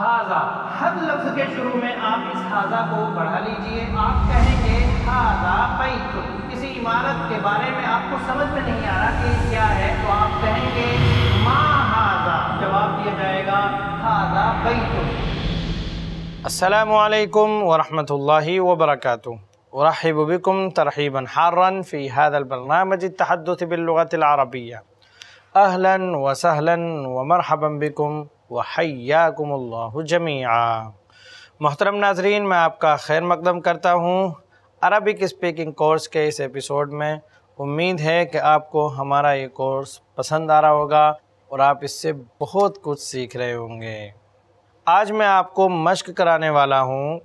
हाजा हर लफ्ज के शुरू में आप इस हाजा को बढ़ा लीजिए आप कहेंगे हाजा बैत किसी इमारत के बारे में आपको समझ में नहीं आ रहा कि क्या है तो आप कहेंगे मा हाजा जवाब दिया जाएगा हाजा बैत السلام عليكم ورحمة الله وبركاته أرحب بكم ترحيبا حارا في هذا البرنامج التحدث باللغة العربية أهلا وسهلا ومرحبا بكم वहयाकुमल्ला जमीआ मोहतरम नाजरीन मैं आपका खैर मकदम करता हूँ अरबिक स्पीकिंग कोर्स के इस एपिसोड में उम्मीद है कि आपको हमारा ये कोर्स पसंद आ रहा होगा और आप इससे बहुत कुछ सीख रहे होंगे आज मैं आपको मश्क कराने वाला हूँ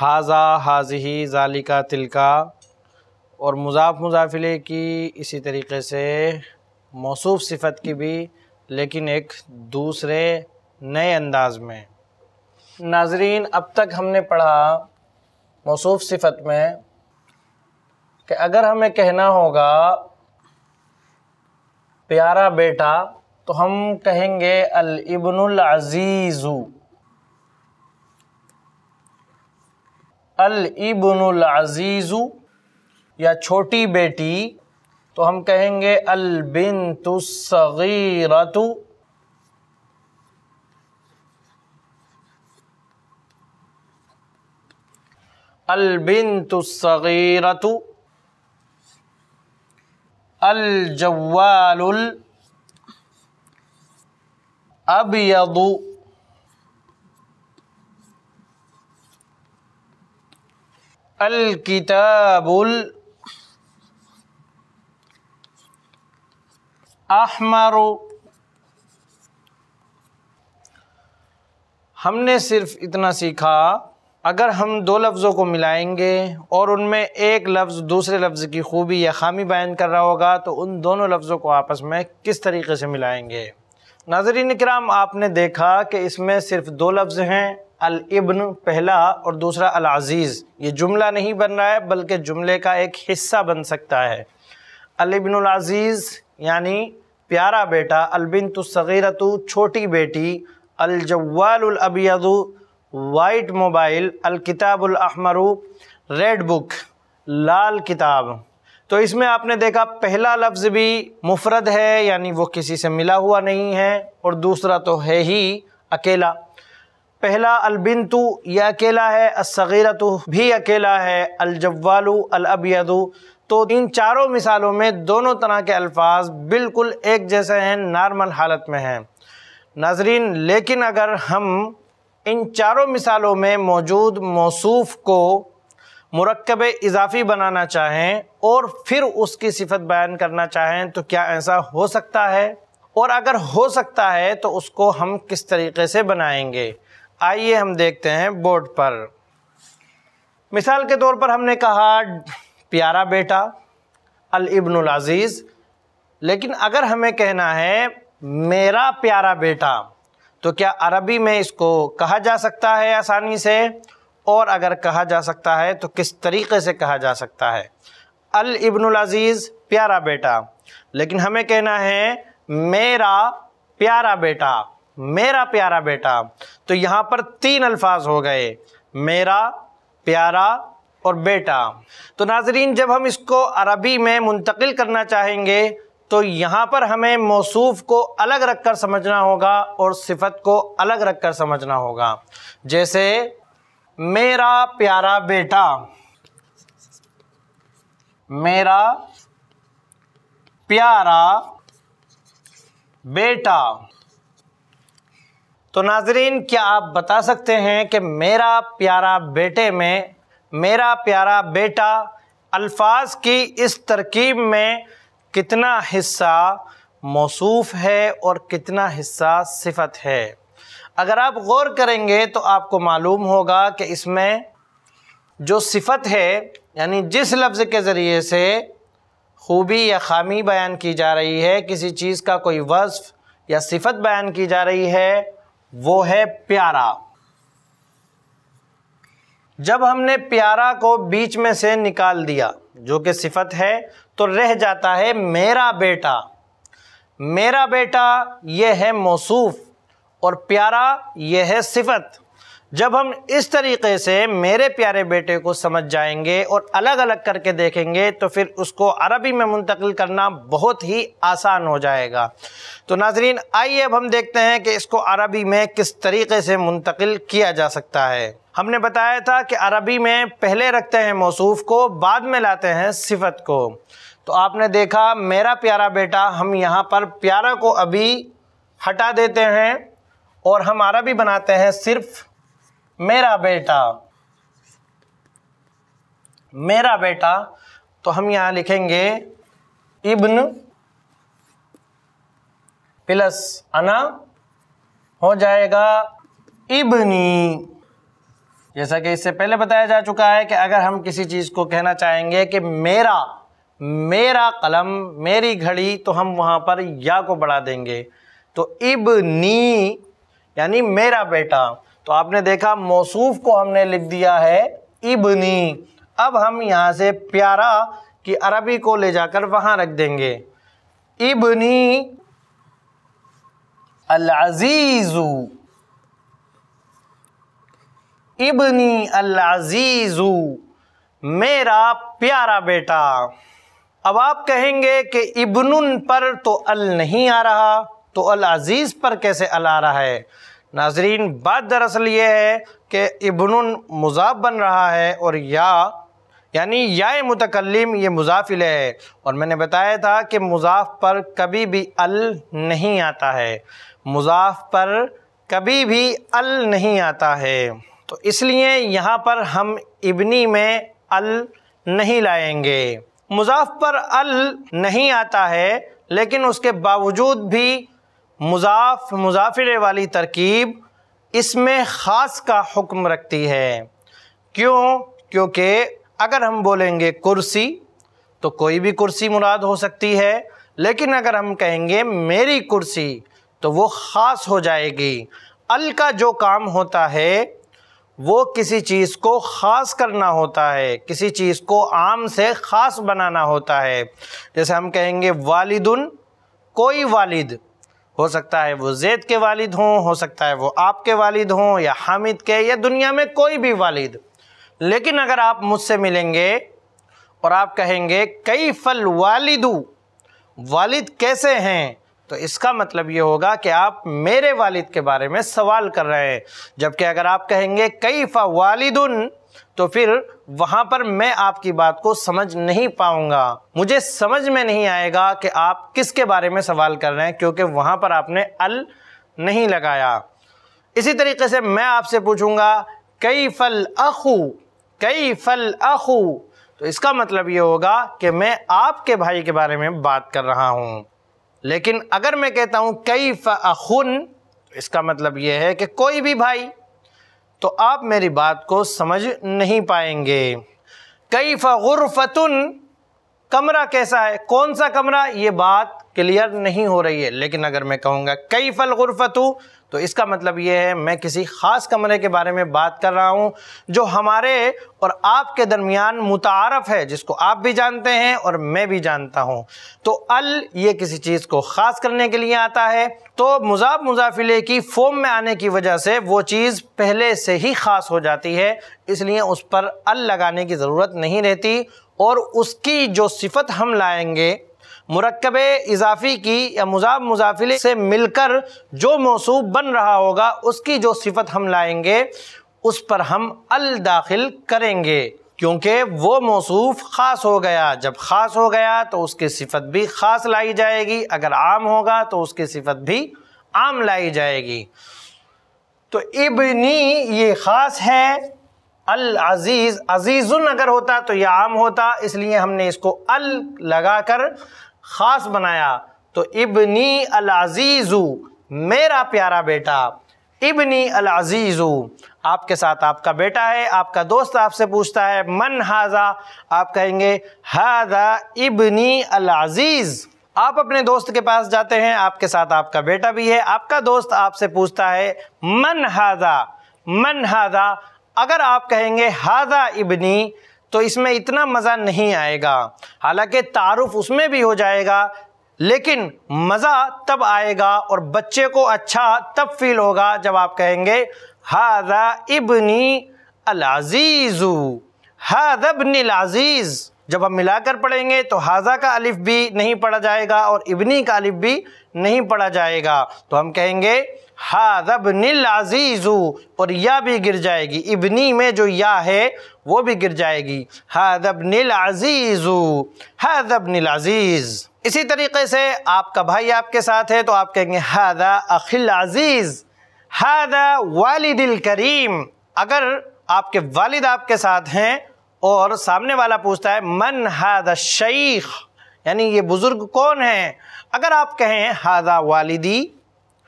हाजा हाजही जालिका तिलका और मुजाफ मुजाफिले की इसी तरीके से मौसू सिफत की भी लेकिन एक दूसरे नए अंदाज में नाजरीन अब तक हमने पढ़ा मौसू सिफत में कि अगर हमें कहना होगा प्यारा बेटा तो हम कहेंगे अल इब्नुल अजीज़ू अल इब्नुल अजीज़ू या छोटी बेटी तो हम कहेंगे अल बिन तुसगीरतु البنت الصغيرة الجوال الأبيض الكتاب الأحمر نے صرف اتنا سیکھا अगर हम दो लफ्ज़ों को मिलाएंगे और उनमें एक लफ्ज़ दूसरे लफ्ज़ की खूबी या खामी बयान कर रहा होगा तो उन दोनों लफ्ज़ों को आपस में किस तरीके से मिलाएंगे नाजरीन कराम आपने देखा कि इसमें सिर्फ दो लफ्ज़ हैं अलइब्न पहला और दूसरा अलाज़ीज़ ये जुमला नहीं बन रहा है बल्कि जुमले का एक हिस्सा बन सकता है अजीज़ यानी प्यारा बेटा अलबिन तस्गीरतु छोटी बेटी अलजवालबियदु वाइट मोबाइल अलकिताबुल अहमरू रेड बुक लाल किताब तो इसमें आपने देखा पहला लफ्ज़ भी मुफरद है यानी वो किसी से मिला हुआ नहीं है और दूसरा तो है ही अकेला पहला अलबिनतु यह अकेला है असगीरतु भी अकेला है अलजवालू अलअबियदू तो इन चारों मिसालों में दोनों तरह के अल्फाज बिल्कुल एक जैसे हैं नॉर्मल हालत में हैं नाजरीन लेकिन अगर हम इन चारों मिसालों में मौजूद मौसूफ को मरकब इजाफी बनाना चाहें और फिर उसकी सिफत बयान करना चाहें तो क्या ऐसा हो सकता है और अगर हो सकता है तो उसको हम किस तरीके से बनाएंगे आइए हम देखते हैं बोर्ड पर मिसाल के तौर पर हमने कहा प्यारा बेटा अल अजीज़ लेकिन अगर हमें कहना है मेरा प्यारा बेटा तो क्या अरबी में इसको कहा जा सकता है आसानी से और अगर कहा जा सकता है तो किस तरीके से कहा जा सकता है अल इब्नुल अज़ीज़ प्यारा बेटा लेकिन हमें कहना है मेरा प्यारा बेटा मेरा प्यारा बेटा तो यहाँ पर तीन अल्फाज हो गए मेरा प्यारा और बेटा तो नाजरीन जब हम इसको अरबी में मुंतकिल करना चाहेंगे तो यहाँ पर हमें मौसूफ को अलग रख कर समझना होगा और सिफत को अलग रख कर समझना होगा जैसे मेरा प्यारा बेटा मेरा प्यारा बेटा तो नाजरीन क्या आप बता सकते हैं कि मेरा प्यारा बेटे में मेरा प्यारा बेटा अल्फाज की इस तरकीब में कितना हिस्सा मौसूफ है और कितना हिस्सा सिफत है अगर आप गौर करेंगे तो आपको मालूम होगा कि इसमें जो सिफत है यानी जिस लफ्ज़ के ज़रिए से खूबी या खामी बयान की जा रही है किसी चीज़ का कोई वस्फ या सिफत बयान की जा रही है वो है प्यारा जब हमने प्यारा को बीच में से निकाल दिया जो कि सिफत है तो रह जाता है मेरा बेटा मेरा बेटा यह है मौसूफ़ और प्यारा यह है सिफत जब हम इस तरीके से मेरे प्यारे बेटे को समझ जाएंगे और अलग अलग करके देखेंगे तो फिर उसको अरबी में मुंतकिल करना बहुत ही आसान हो जाएगा तो नाजरीन आइए अब हम देखते हैं कि इसको अरबी में किस तरीके से मुंतकिल किया जा सकता है हमने बताया था कि अरबी में पहले रखते हैं मौसूफ़ को बाद में लाते हैं सिफत को तो आपने देखा मेरा प्यारा बेटा हम यहाँ पर प्यारा को अभी हटा देते हैं और हम अरबी बनाते हैं सिर्फ मेरा बेटा मेरा बेटा तो हम यहाँ लिखेंगे इब्न प्लस अना हो जाएगा इबनी जैसा कि इससे पहले बताया जा चुका है कि अगर हम किसी चीज़ को कहना चाहेंगे कि मेरा मेरा कलम मेरी घड़ी तो हम वहाँ पर या को बढ़ा देंगे तो नी यानी मेरा बेटा तो आपने देखा मौसूफ को हमने लिख दिया है इबनी अब हम यहाँ से प्यारा की अरबी को ले जाकर वहाँ रख देंगे इबनी अल अजीज़ू इबनी अजीज़ू मेरा प्यारा बेटा अब आप कहेंगे कि इबन पर तो अल नहीं आ रहा तो अल अजीज़ पर कैसे अल आ रहा है नाजरीन बात दरअसल ये है कि इबन मुजाफ बन रहा है और या यानी या मुतकलम ये मुजाफिल है और मैंने बताया था कि मुजाफ पर कभी भी अल नहीं आता है मुजाफ पर कभी भी अल नहीं आता है तो इसलिए यहाँ पर हम इबनी में अल नहीं लाएंगे मुजाफ पर अल नहीं आता है लेकिन उसके बावजूद भी मुजाफ मुजाफिरे वाली तरकीब इसमें ख़ास का हुक्म रखती है क्यों क्योंकि अगर हम बोलेंगे कुर्सी तो कोई भी कुर्सी मुराद हो सकती है लेकिन अगर हम कहेंगे मेरी कुर्सी तो वो ख़ास हो जाएगी अल का जो काम होता है वो किसी चीज़ को ख़ास करना होता है किसी चीज़ को आम से ख़ास बनाना होता है जैसे हम कहेंगे वालिदुन कोई वालिद हो सकता है वो जैद के वालिद हों हो सकता है वो आपके वालिद हों या हामिद के या दुनिया में कोई भी वालिद लेकिन अगर आप मुझसे मिलेंगे और आप कहेंगे कई फल वालिदू वालिद कैसे हैं तो इसका मतलब ये होगा कि आप मेरे वालिद के बारे में सवाल कर रहे हैं जबकि अगर आप कहेंगे कई फ़ा वालिदुन तो फिर वहाँ पर मैं आपकी बात को समझ नहीं पाऊँगा मुझे समझ में नहीं आएगा कि आप किसके बारे में सवाल कर रहे हैं क्योंकि वहाँ पर आपने अल नहीं लगाया इसी तरीके से मैं आपसे पूछूंगा कई फल अखू कई फल अखू तो इसका मतलब ये होगा कि मैं आपके भाई के बारे में बात कर रहा हूँ लेकिन अगर मैं कहता हूँ कई फ़ुन इसका मतलब ये है कि कोई भी भाई तो आप मेरी बात को समझ नहीं पाएंगे कई फ़ुरफ़तुन कमरा कैसा है कौन सा कमरा ये बात क्लियर नहीं हो रही है लेकिन अगर मैं कहूँगा कई फल गुरफतू तो इसका मतलब ये है मैं किसी ख़ास कमरे के बारे में बात कर रहा हूँ जो हमारे और आपके दरमियान मुतारफ़ है जिसको आप भी जानते हैं और मैं भी जानता हूँ तो अल ये किसी चीज़ को ख़ास करने के लिए आता है तो मुजाब मुजाफिले की फॉर्म में आने की वजह से वो चीज़ पहले से ही ख़ास हो जाती है इसलिए उस पर अल लगाने की ज़रूरत नहीं रहती और उसकी जो सिफत हम लाएंगे मुरकब इजाफी की या मुजाब मुजाफिले से मिलकर जो मौसू बन रहा होगा उसकी जो सिफत हम लाएंगे उस पर हम अल दाखिल करेंगे क्योंकि वो मौसू ख़ास हो गया जब ख़ास हो गया तो उसकी सिफत भी ख़ास लाई जाएगी अगर आम होगा तो उसकी सिफत भी आम लाई जाएगी तो इबनी ये ख़ास है अल अज़ीज़ अज़ीज़ुन अगर होता तो ये आम होता इसलिए हमने इसको अल लगा कर ख़ास बनाया तो इबनी अलाजीज़ू मेरा प्यारा बेटा इबनी अलाजीज़ू आपके साथ आपका बेटा है आपका दोस्त आपसे पूछता है मन हाजा आप कहेंगे हाजा इबनी अलाजीज़ आप अपने दोस्त के पास जाते हैं आपके साथ आपका बेटा भी है आपका दोस्त आपसे पूछता है मन हाजा मन हाजा अगर आप कहेंगे हाजा इबनी तो इसमें इतना मज़ा नहीं आएगा हालांकि तारुफ उसमें भी हो जाएगा लेकिन मज़ा तब आएगा और बच्चे को अच्छा तब फील होगा जब आप कहेंगे हादा इबनी अलाजीज़ू हादबनिल अजीज़ जब हम मिलाकर पढ़ेंगे तो हाजा का अलिफ भी नहीं पढ़ा जाएगा और इबनी का अलिफ भी नहीं पढ़ा जाएगा तो हम कहेंगे हा नील आजीजू और या भी गिर जाएगी इबनी में जो या है वो भी गिर जाएगी हा नील अज़ीज़ हा नील अज़ीज़ इसी तरीके से आपका भाई आपके साथ है तो आप कहेंगे हादा अखिल अज़ीज़ हादा वालिदिल करीम अगर आपके वालिद आपके साथ हैं और सामने वाला पूछता है मन हादा शेख यानी ये बुज़ुर्ग कौन है अगर आप कहें हादा वालिदी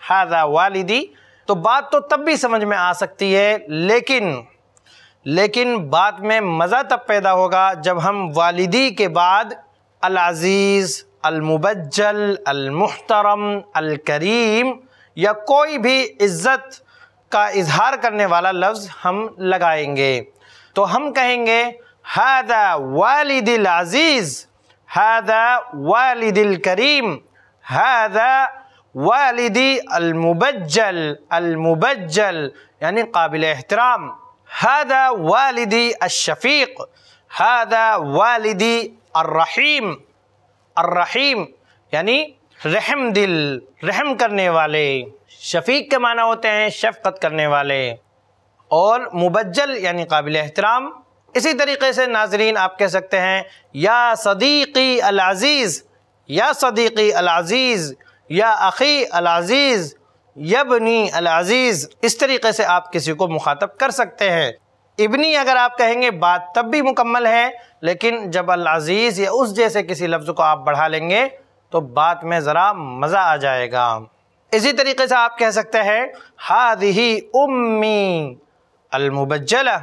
हाजा वालिदी तो बात तो तब भी समझ में आ सकती है लेकिन लेकिन बात में मज़ा तब पैदा होगा जब हम वालिदी के बाद अलाज़ीज़ अलमुबज्जल अलमुहतरम अलकरीम या कोई भी इज़्ज़त का इजहार करने वाला लफ्ज़ हम लगाएंगे तो हम कहेंगे हद वालिदिल अज़ीज़ हैदा वालिदिल करीम हद वालिदी अलमुबजल अलमुबजल यानी काबिल एहतराम हद वालिदी अशफ़ीक हद वालिदी अर्रहीम अर्रहीम यानी रहम दिल रहम करने वाले शफीक के माना होते हैं शफकत करने वाले और मुबज्जल यानी काबिल एहतराम इसी तरीके से नाजरीन आप कह सकते हैं या सदीकी अलाज़ीज़ या सदीकी अलाज़ीज़ या अखी अलाजीज़ यबनी अलाजीज़ इस तरीके से आप किसी को मुखातब कर सकते हैं इबनी अगर आप कहेंगे बात तब भी मुकम्मल है लेकिन जब अलाजीज़ या उस जैसे किसी लफ्ज़ को आप बढ़ा लेंगे तो बात में ज़रा मज़ा आ जाएगा इसी तरीके से आप कह सकते हैं हाद ही उम्मी अलमुबजला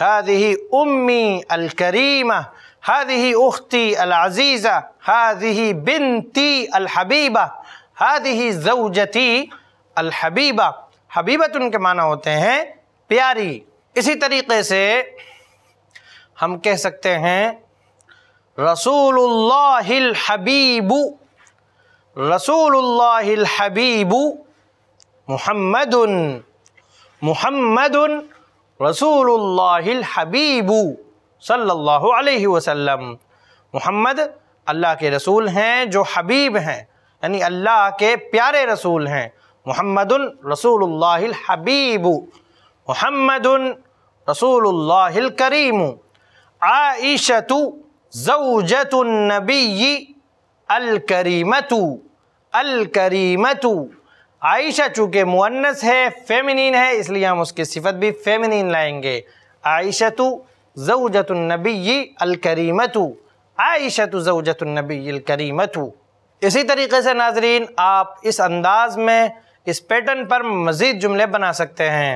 हाद ही उम्मी अलकरीमा हाद ही उख्ती अलाजीज़ा हाद ही बिनती अलहबीबा हद ही जऊजती अलहबीबा हबीबत उनके माना होते हैं प्यारी इसी तरीके से हम कह सकते हैं रसूल हबीबू रसूल हबीबू मोहम्मद मोहम्मद रसूल हबीबू सल्लल्लाहु अलैहि वसल्लम अल्लाह के रसूल हैं जो हबीब हैं यानी अल्लाह के प्यारे रसूल हैं मोहम्मद रसूल हबीब मोहम्मद रसूल करीम आयशतु जवजतुलनबी अलकरीमतु अलकरीमतु आयशा चूँकि मुन्नस है फेमिनिन है इसलिए हम उसकी सिफत भी फेमिनिन लाएंगे आयशतु जवजतुलनबी अलकरीमतु आयशतु जवजतुलनबी अलकरीमतु इसी तरीके से नाजरीन आप इस अंदाज में इस पैटर्न पर मज़ीद जुमले बना सकते हैं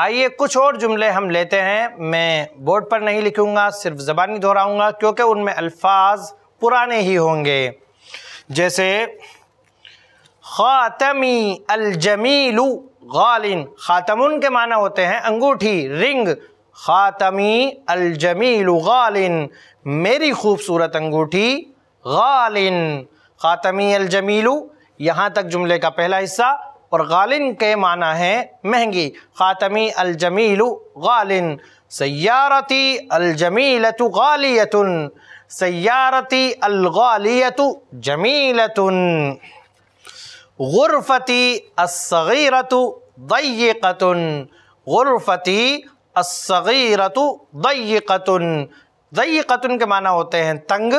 आइए कुछ और जुमले हम लेते हैं मैं बोर्ड पर नहीं लिखूँगा सिर्फ ज़बानी दोहराऊँगा क्योंकि उनमें अल्फाज पुराने ही होंगे जैसे ख़ातमी अलजमीलू गालिन ख़ातमुन के माना होते हैं अंगूठी रिंग ख़ातमी अलजमीलू गालिन मेरी खूबसूरत अंगूठी गालिन ख़ातमी अलजमीलू यहाँ तक जुमले का पहला हिस्सा और गालिन के माना है महंगी ख़ातमी अलजमीलू गालिन सयारती अलजमीलत गालियतुन सयारती अलगालियत जमीलतुन गुरफती असगीरत दैकतुन गुरफती असगीरत दैकतुन दैकतुन के माना होते हैं तंग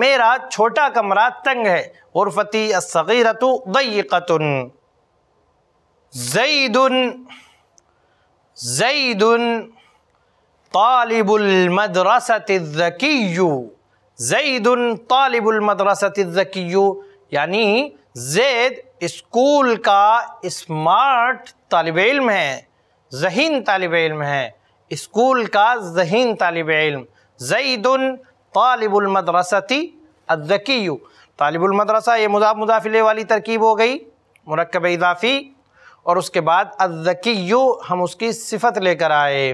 मेरा छोटा कमरा तंग है उर्फती असगीरतु दयकतुन जईदुन जईदुन तालिबुलमदरसतु जईदुन तालिबुलमदरसतु यानी जैद स्कूल का स्मार्ट तालब इल्म है जहीन तालब इल्म है स्कूल का जहीन तालब इल्म जईदुन तालिबुलमदरसती अदकीयू तालिबुलमदरसा ये मुदाफ मुदाफिले वाली तरकीब हो गई मरकब इजाफ़ी और उसके बाद अदकीयू हम उसकी सिफत लेकर आए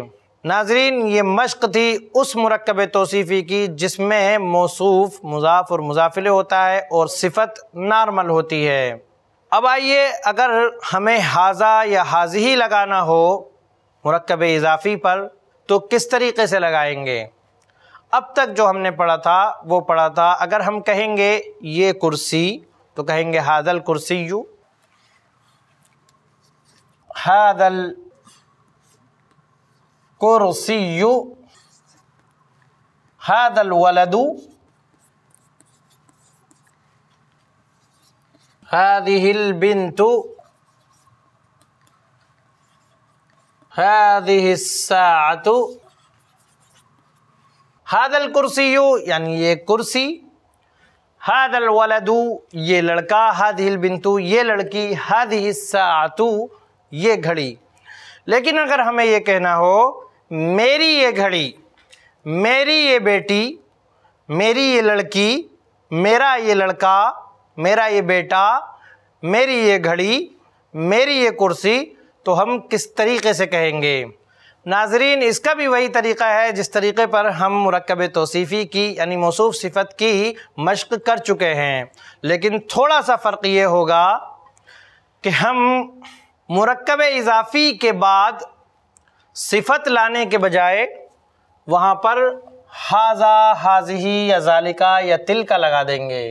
नाजरीन ये मश्क थी उस मरकब तोसीफ़ी की जिसमें मौसूफ़ मुजाफ और मुजाफिले होता है और सिफत नॉर्मल होती है अब आइए अगर हमें हाजा या हाजी लगाना हो मरकब इजाफ़ी पर तो किस तरीके से लगाएंगे अब तक जो हमने पढ़ा था वो पढ़ा था अगर हम कहेंगे ये कुर्सी तो कहेंगे हादल कुर्सी यू हादल कुर्सी यू हादल वलदू هذه बिन्तु هذه الساعة हादल कुर्सी यू यानी ये कुर्सी हादल वलदू ये लड़का हिल बिंतु ये लड़की हाद हिस्सा ये घड़ी लेकिन अगर हमें ये कहना हो मेरी ये घड़ी मेरी ये बेटी मेरी ये लड़की मेरा ये लड़का मेरा ये बेटा मेरी ये घड़ी मेरी ये कुर्सी तो हम किस तरीके से कहेंगे नाजरीन इसका भी वही तरीका है जिस तरीके पर हम मरकब तोसीफ़ी की यानी मौसू सिफत की मशक कर चुके हैं लेकिन थोड़ा सा फ़र्क ये होगा कि हम मरकब इजाफ़ी के बाद सिफत लाने के बजाय वहाँ पर हाजा हाजही या जालिका या तिल का लगा देंगे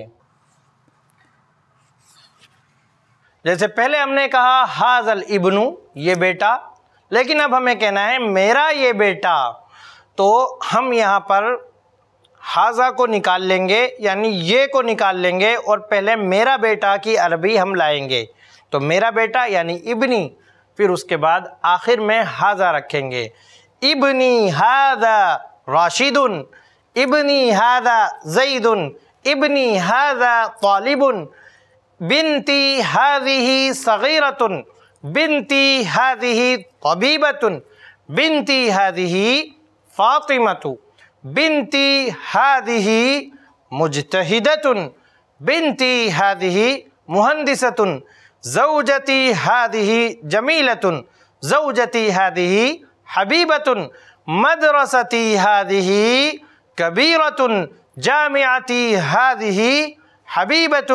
जैसे पहले हमने कहा हाजल इब्नु ये बेटा लेकिन अब हमें कहना है मेरा ये बेटा तो हम यहाँ पर हाजा को निकाल लेंगे यानी ये को निकाल लेंगे और पहले मेरा बेटा की अरबी हम लाएंगे तो मेरा बेटा यानी इबनी फिर उसके बाद आखिर में हाजा रखेंगे इबनी हादा राशिदुन इबनी हादा जईदुन इबनी हादा तालिबुन बिनती ही सगीरतुन بنتي هذه طبيبة بنتي هذه فاطمة بنتي هذه مجتهدة بنتي هذه مهندسة زوجتي هذه جميلة زوجتي هذه حبيبة مدرستي هذه كبيرة جامعتي هذه حبيبة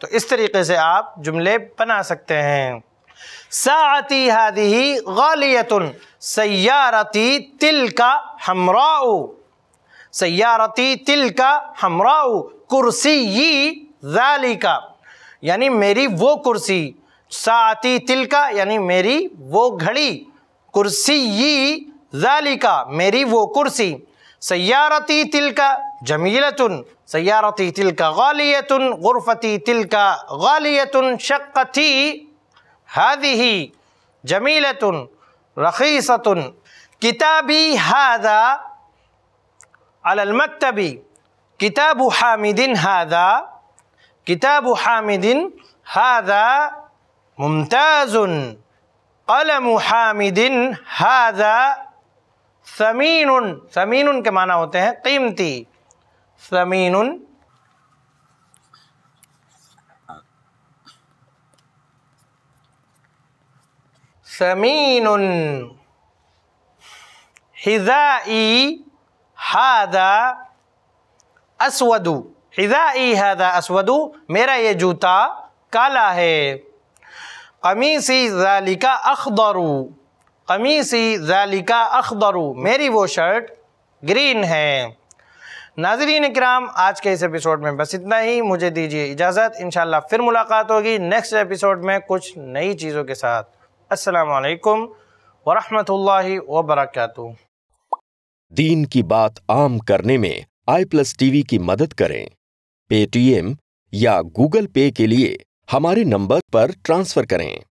तो इस तरीके से आप जुमले बना सकते हैं साती हादी गालियतन सयारती तिल का हमराऊ सयारती तिल का हमराऊ कुर्सी जाली का यानी मेरी वो कुर्सी साती तिल का यानी मेरी वो घड़ी कुर्सी जाली का मेरी वो कुर्सी सयारती तिल का جميلة سيارتي تلك غالية غرفتي تلك غالية شقتي هذه جميلة رخيصة كتابي هذا على المكتب كتاب حامد هذا كتاب حامد هذا ممتاز قلم حامد هذا ثمين ثمين كما माना قيمتي समीन समीन हिजाई हादा असवदू हिजाई हादा असवदू मेरा ये जूता काला है कमीसी जालिका अखदरू कमीसी जालिका अखदरू मेरी वो शर्ट ग्रीन है नाजरीन कराम आज के इस एपिसोड में बस इतना ही मुझे दीजिए इजाज़त इन फिर मुलाकात होगी नेक्स्ट एपिसोड में कुछ नई चीज़ों के साथ असलकम वरहमल वबरक दीन की बात आम करने में आई प्लस टीवी की मदद करें पेटीएम या गूगल पे के लिए हमारे नंबर पर ट्रांसफ़र करें